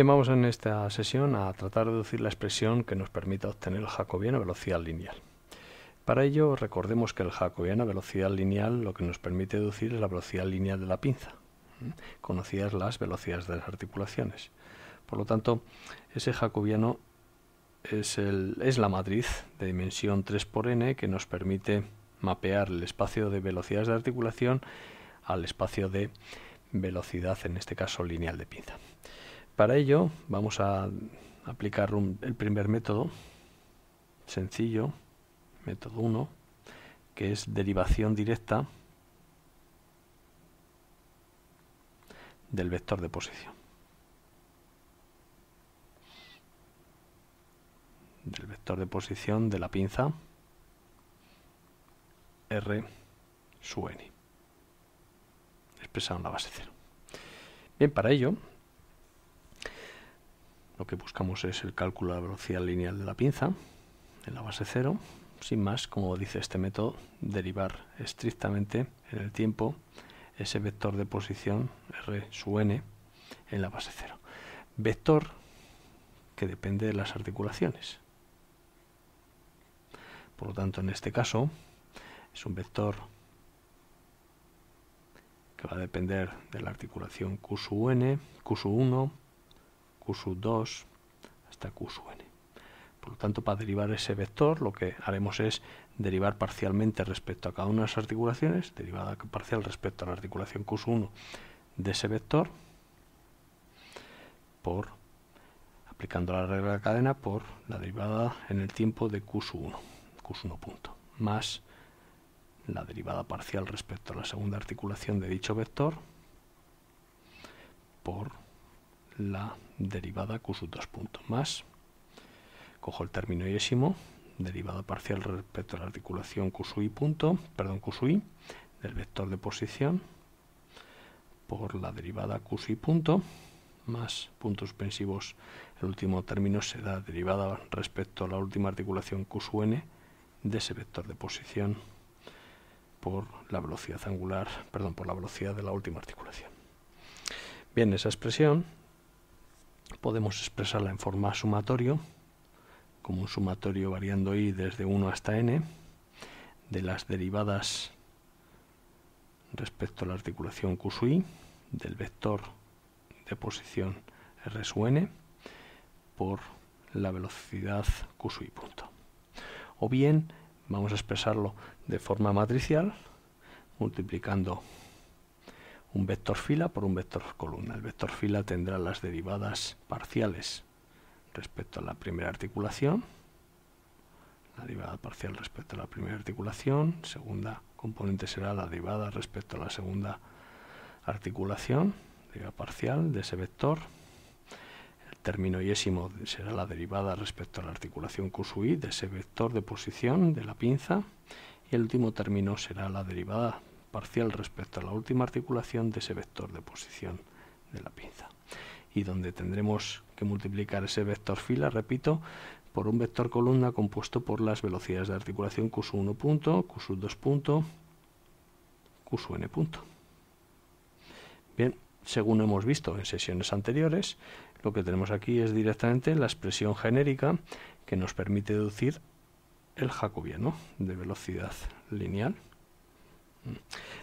Vamos en esta sesión a tratar de deducir la expresión que nos permita obtener el jacobiano a velocidad lineal. Para ello, recordemos que el jacobiano a velocidad lineal lo que nos permite deducir es la velocidad lineal de la pinza, conocidas las velocidades de las articulaciones. Por lo tanto, ese jacobiano es, es la matriz de dimensión 3 por n que nos permite mapear el espacio de velocidades de articulación al espacio de velocidad, en este caso lineal de pinza. Para ello vamos a aplicar el primer método, sencillo, método 1, que es derivación directa del vector de posición. Del vector de posición de la pinza R sub n, expresado en la base 0. Bien, para ello lo que buscamos es el cálculo de la velocidad lineal de la pinza en la base cero, Sin más, como dice este método, derivar estrictamente en el tiempo ese vector de posición R sub n en la base cero. Vector que depende de las articulaciones. Por lo tanto, en este caso, es un vector que va a depender de la articulación Q sub n, Q sub 1, Q2 hasta Qn. Por lo tanto, para derivar ese vector, lo que haremos es derivar parcialmente respecto a cada una de las articulaciones, derivada parcial respecto a la articulación Q1 de ese vector, por aplicando la regla de cadena por la derivada en el tiempo de Q1, Q1 punto, más la derivada parcial respecto a la segunda articulación de dicho vector por la derivada Q2 dos puntos más. Cojo el término yésimo, derivada parcial respecto a la articulación y punto, perdón, y del vector de posición por la derivada QI punto más puntos pensivos El último término será derivada respecto a la última articulación n de ese vector de posición por la velocidad angular, perdón, por la velocidad de la última articulación. Bien, esa expresión podemos expresarla en forma sumatorio, como un sumatorio variando i desde 1 hasta n, de las derivadas respecto a la articulación q sub i del vector de posición r n por la velocidad q i punto. O bien vamos a expresarlo de forma matricial multiplicando un vector fila por un vector columna. El vector fila tendrá las derivadas parciales respecto a la primera articulación, la derivada parcial respecto a la primera articulación, segunda componente será la derivada respecto a la segunda articulación, derivada parcial de ese vector, el término yésimo será la derivada respecto a la articulación q de ese vector de posición de la pinza, y el último término será la derivada parcial respecto a la última articulación de ese vector de posición de la pinza. Y donde tendremos que multiplicar ese vector fila, repito, por un vector columna compuesto por las velocidades de articulación Q1 punto, Q2 punto, Qn punto. Bien, según hemos visto en sesiones anteriores, lo que tenemos aquí es directamente la expresión genérica que nos permite deducir el jacobiano de velocidad lineal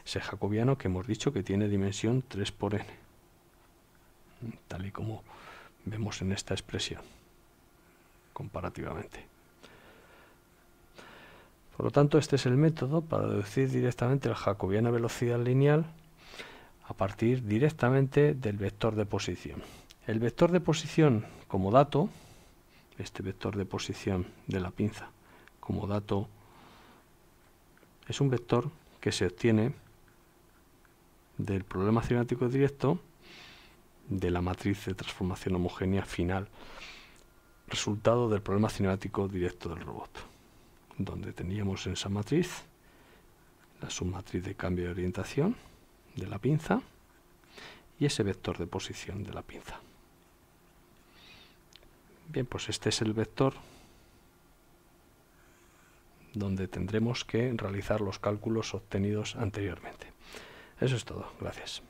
ese jacobiano que hemos dicho que tiene dimensión 3 por n, tal y como vemos en esta expresión, comparativamente. Por lo tanto, este es el método para deducir directamente la jacobiana velocidad lineal a partir directamente del vector de posición. El vector de posición como dato, este vector de posición de la pinza como dato, es un vector que se obtiene del problema cinemático directo de la matriz de transformación homogénea final, resultado del problema cinemático directo del robot, donde teníamos en esa matriz la submatriz de cambio de orientación de la pinza y ese vector de posición de la pinza. Bien, pues este es el vector donde tendremos que realizar los cálculos obtenidos anteriormente. Eso es todo. Gracias.